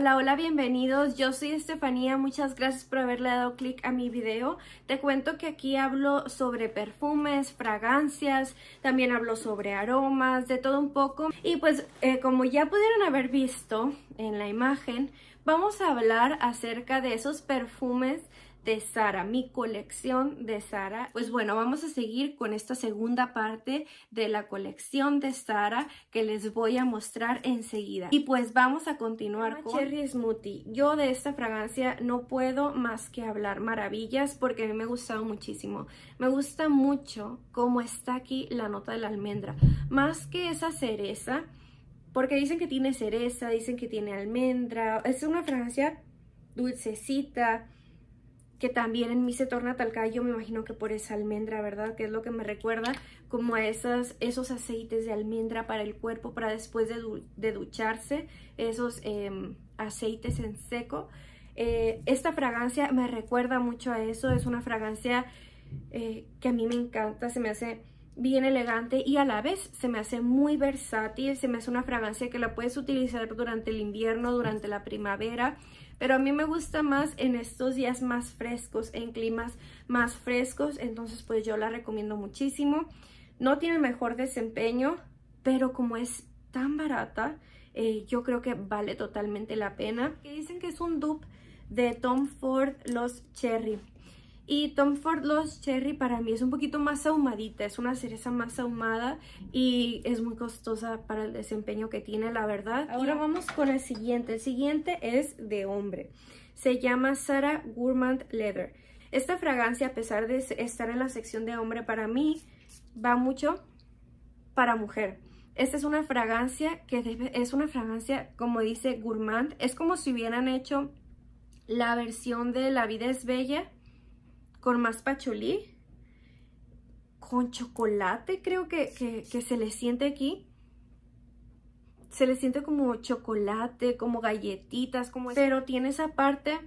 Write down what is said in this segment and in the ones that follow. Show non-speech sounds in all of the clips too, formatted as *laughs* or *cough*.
Hola, hola, bienvenidos. Yo soy Estefanía. Muchas gracias por haberle dado clic a mi video. Te cuento que aquí hablo sobre perfumes, fragancias, también hablo sobre aromas, de todo un poco. Y pues eh, como ya pudieron haber visto en la imagen, vamos a hablar acerca de esos perfumes de Sara, mi colección de Sara. Pues bueno, vamos a seguir con esta segunda parte de la colección de Sara que les voy a mostrar enseguida. Y pues vamos a continuar con Cherry Smoothie. Yo de esta fragancia no puedo más que hablar maravillas porque a mí me ha gustado muchísimo. Me gusta mucho cómo está aquí la nota de la almendra. Más que esa cereza, porque dicen que tiene cereza, dicen que tiene almendra. Es una fragancia dulcecita, que también en mí se torna yo me imagino que por esa almendra, ¿verdad? Que es lo que me recuerda como a esas, esos aceites de almendra para el cuerpo, para después de, ducharse, esos em, aceites en seco. Eh, esta fragancia me recuerda mucho a eso, es una fragancia eh, que a mí me encanta, se me hace bien elegante y a la vez se me hace muy versátil, se me hace una fragancia que la puedes utilizar durante el invierno, durante la primavera, pero a mí me gusta más en estos días más frescos, en climas más frescos, entonces pues yo la recomiendo muchísimo. No tiene mejor desempeño, pero como es tan barata, eh, yo creo que vale totalmente la pena. Que dicen que es un dupe de Tom Ford Los Cherry. Y Tom Ford Lost Cherry para mí es un poquito más ahumadita, es una cereza más ahumada y es muy costosa para el desempeño que tiene, la verdad. Ahora vamos con el siguiente. El siguiente es de hombre. Se llama Sarah Gourmand Leather. Esta fragancia, a pesar de estar en la sección de hombre, para mí va mucho para mujer. Esta es una fragancia que es una fragancia, como dice Gourmand, es como si hubieran hecho la versión de La vida es bella con más pachulí con chocolate creo que, se le siente aquí. Se le siente como chocolate, como galletitas, como... Pero tiene esa parte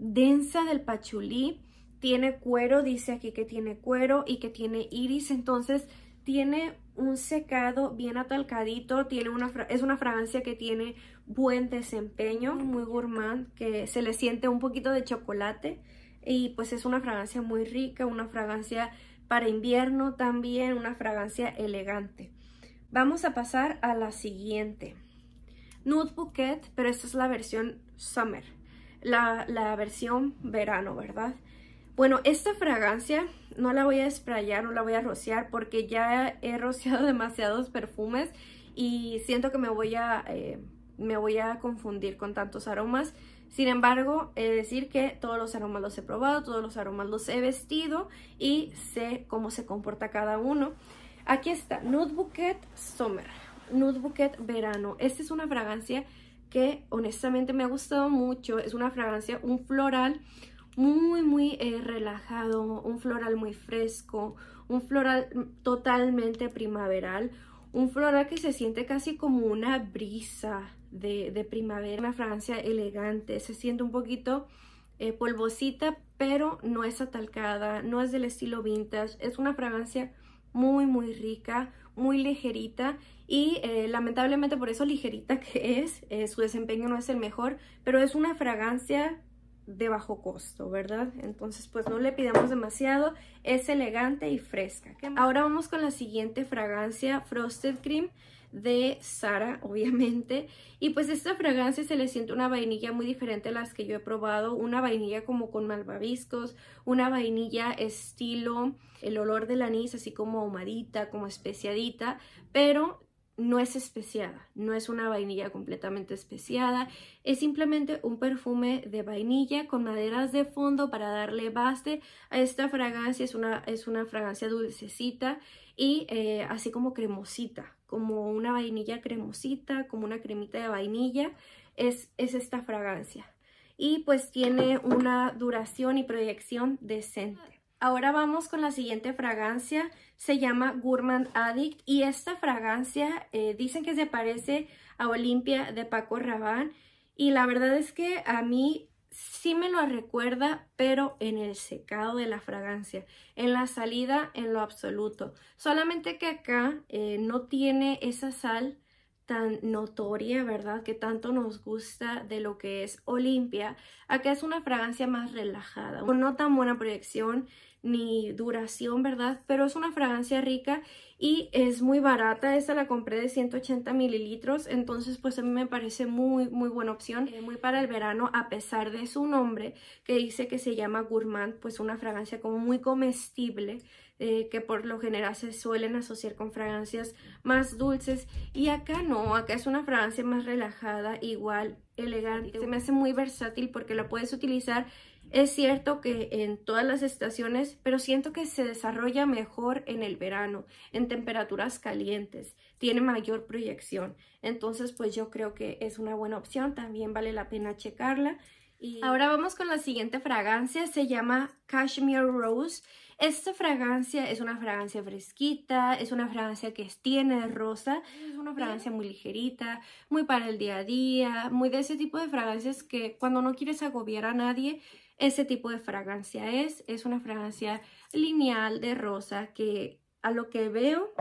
densa del pachulí, tiene cuero, dice aquí que tiene cuero y que tiene iris, entonces tiene un secado bien atalcadito, tiene una es una fragancia que tiene buen desempeño, muy gourmand, que se le siente un poquito de chocolate, y pues es una fragancia muy rica, una fragancia para invierno también, una fragancia elegante. Vamos a pasar a la siguiente. Nude Bouquet, pero esta es la versión Summer, la, versión verano, ¿verdad? Bueno, esta fragancia no la voy a sprayar, no la voy a rociar porque ya he rociado *laughs* demasiados perfumes y siento que me voy eh, me voy a confundir con tantos aromas. Sin embargo, he de decir que todos los aromas los he probado, todos los aromas los he vestido y sé cómo se comporta cada uno. Aquí está, Nude Bouquet Summer, Nude Bouquet Verano. Esta es una fragancia que honestamente me ha gustado mucho. Es una fragancia, un floral muy, muy eh, relajado, un floral muy fresco, un floral totalmente primaveral, un floral que se siente casi como una brisa, de, primavera, una fragancia elegante, se siente un poquito eh, polvosita, pero no es atalcada, no es del estilo vintage, es una fragancia muy muy rica, muy ligerita y eh, lamentablemente por eso ligerita que es, eh, su desempeño no es el mejor, pero es una fragancia de bajo costo, ¿verdad? Entonces, pues no le pidamos demasiado, es elegante y fresca. Ahora vamos con la siguiente fragancia, Frosted Cream de Sara, obviamente. Y pues esta fragancia se le siente una vainilla muy diferente a las que yo he probado. Una vainilla como con malvaviscos, una vainilla estilo el olor del anís, así como ahumadita, como especiadita, pero no es especiada, no es una vainilla completamente especiada, es simplemente un perfume de vainilla con maderas de fondo para darle base a esta fragancia, es una, es una fragancia dulcecita y eh, así como cremosita, como una vainilla cremosita, como una cremita de vainilla, es, es esta fragancia. Y pues tiene una duración y proyección decente. Ahora vamos con la siguiente fragancia, se llama Gourmand Addict y esta fragancia eh, dicen que se parece a Olimpia de Paco Rabanne y la verdad es que a mí sí me lo recuerda, pero en el secado de la fragancia, en la salida en lo absoluto. Solamente que acá eh, no tiene esa sal tan notoria, ¿verdad? Que tanto nos gusta de lo que es Olimpia. Acá es una fragancia más relajada, con no tan buena proyección ni duración, ¿verdad? Pero es una fragancia rica y es muy barata. Esta la compré de 180 mililitros, entonces pues a mí me parece muy, muy buena opción. Eh, muy para el verano, a pesar de su nombre, que dice que se llama gourmand, pues una fragancia como muy comestible. Eh, que por lo general se suelen asociar con fragancias más dulces y acá no, acá es una fragancia más relajada, igual elegante, se me hace muy versátil porque la puedes utilizar es cierto que en todas las estaciones, pero siento que se desarrolla mejor en el verano, en temperaturas calientes, tiene mayor proyección. Entonces, pues yo creo que es una buena opción, también vale la pena checarla. Y ahora vamos con la siguiente fragancia, se llama Cashmere Rose. Esta fragancia es una fragancia fresquita, es una fragancia que tiene rosa, es una fragancia muy ligerita, muy para el día a día, muy de ese tipo de fragancias que cuando no quieres agobiar a nadie, ese tipo de fragancia es. Es una fragancia lineal de rosa que a lo que veo,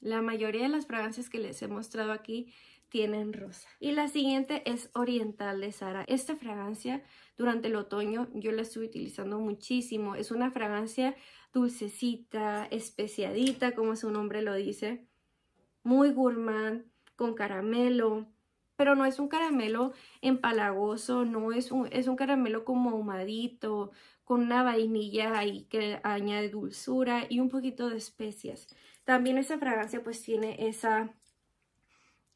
la mayoría de las fragancias que les he mostrado aquí tienen rosa. Y la siguiente es Oriental de Sara. Esta fragancia durante el otoño yo la estoy utilizando muchísimo. Es una fragancia dulcecita, especiadita, como su nombre lo dice. Muy gourmand, con caramelo, pero no es un caramelo empalagoso, no es un, es un caramelo como ahumadito, con una vainilla ahí que añade dulzura y un poquito de especias. También esa fragancia pues tiene esa,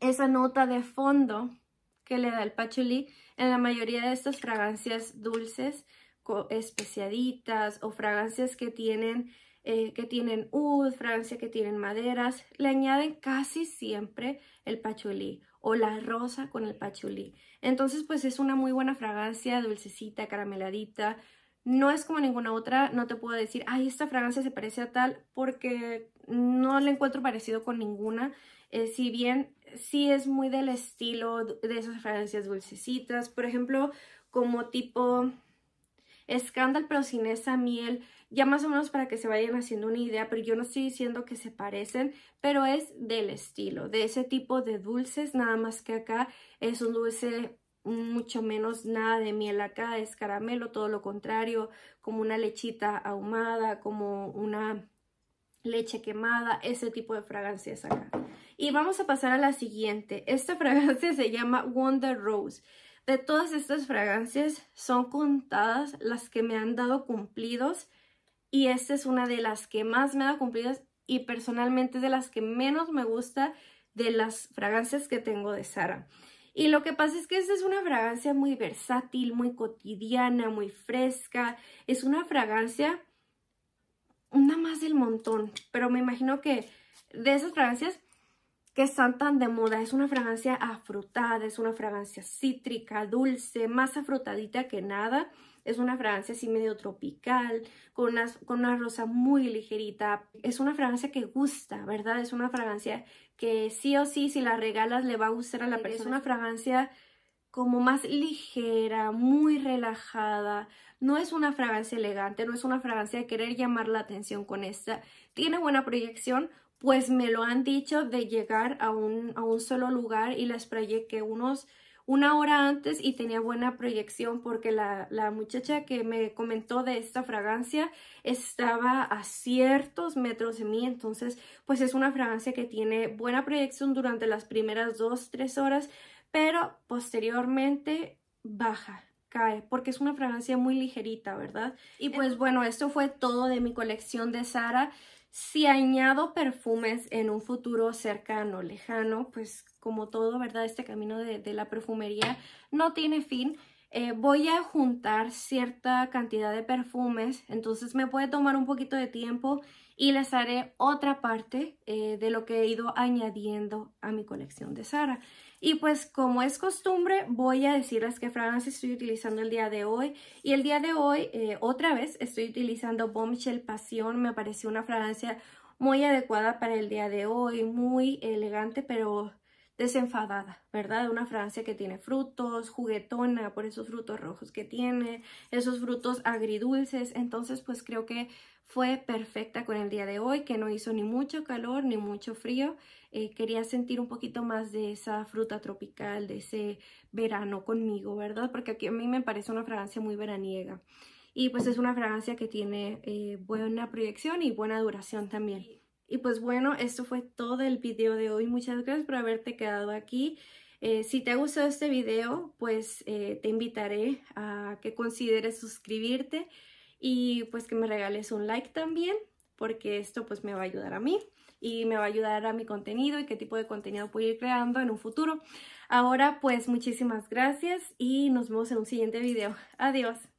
esa nota de fondo que le da el patchouli en la mayoría de estas fragancias dulces, especiaditas o fragancias que tienen eh, que tienen ud, fragancias que tienen maderas, le añaden casi siempre el patchouli o la rosa con el pachulí. Entonces, pues es una muy buena fragancia, dulcecita, carameladita. No es como ninguna otra, no te puedo decir, ay, esta fragancia se parece a tal, porque no la encuentro parecido con ninguna. Eh, si bien sí es muy del estilo de esas fragancias dulcecitas, por ejemplo, como tipo Scandal, pero sin esa miel, ya más o menos para que se vayan haciendo una idea, pero yo no estoy diciendo que se parecen, pero es del estilo, de ese tipo de dulces, nada más que acá es un dulce mucho menos nada de miel acá, es caramelo, todo lo contrario, como una lechita ahumada, como una leche quemada, ese tipo de fragancias acá. Y vamos a pasar a la siguiente. Esta *laughs* fragancia se llama Wonder Rose. De todas estas fragancias son contadas las que me han dado cumplidos y esta es una de las que más me ha dado cumplidos y personalmente de las que menos me gusta de las fragancias que tengo de Sara. Y lo que pasa es que esta es una fragancia muy versátil, muy cotidiana, muy fresca. Es una fragancia una más del montón, pero me imagino que de esas fragancias que están tan de moda. Es una fragancia afrutada, es una fragancia cítrica, dulce, más afrutadita que nada. Es una fragancia así medio tropical, con una, con rosa muy ligerita. Es una fragancia que gusta, ¿verdad? Es una fragancia que sí o sí, si la regalas, le va a gustar a la persona. Es una fragancia como más ligera, muy relajada. No es una fragancia elegante, no es una fragancia de querer llamar la atención con esta. Tiene buena proyección pues me lo han dicho de llegar a un, a un solo lugar y las proyecté unos una hora antes y tenía buena proyección porque la, la, muchacha que me comentó de esta fragancia estaba a ciertos metros de mí, entonces pues es una fragancia que tiene buena proyección durante las primeras dos, tres horas, pero posteriormente baja, cae, porque es una fragancia muy ligerita, ¿verdad? Y pues bueno, esto fue todo de mi colección de Sara. Si añado perfumes en un futuro cercano, lejano, pues como todo, ¿verdad? Este camino de, la perfumería no tiene fin. Eh, voy a juntar cierta cantidad de perfumes, entonces me puede tomar un poquito de tiempo y les haré otra parte eh, de lo que he ido añadiendo a mi colección de Sara. Y pues como es costumbre, voy a decirles qué fragancia estoy utilizando el día de hoy. Y el día de hoy, eh, otra vez, estoy utilizando Bombshell Pasión. Me pareció una fragancia muy adecuada para el día de hoy, muy elegante, pero desenfadada, ¿verdad? Una fragancia que tiene frutos, juguetona por esos frutos rojos que tiene, esos frutos agridulces. Entonces, pues creo que fue perfecta con el día de hoy, que no hizo ni mucho calor ni mucho frío. Eh, quería sentir un poquito más de esa fruta tropical, de ese verano conmigo, ¿verdad? Porque aquí a mí me parece una fragancia muy veraniega. Y pues es una fragancia que tiene eh, buena proyección y buena duración también. Y pues bueno, esto fue todo el video de hoy. Muchas gracias por haberte quedado aquí. Eh, si te ha gustado este video, pues te invitaré a que consideres suscribirte y pues que me regales un like también porque esto pues me va a ayudar a mí y me va a ayudar a mi contenido y qué tipo de contenido puedo ir creando en un futuro. Ahora pues muchísimas gracias y nos vemos en un siguiente video. Adiós.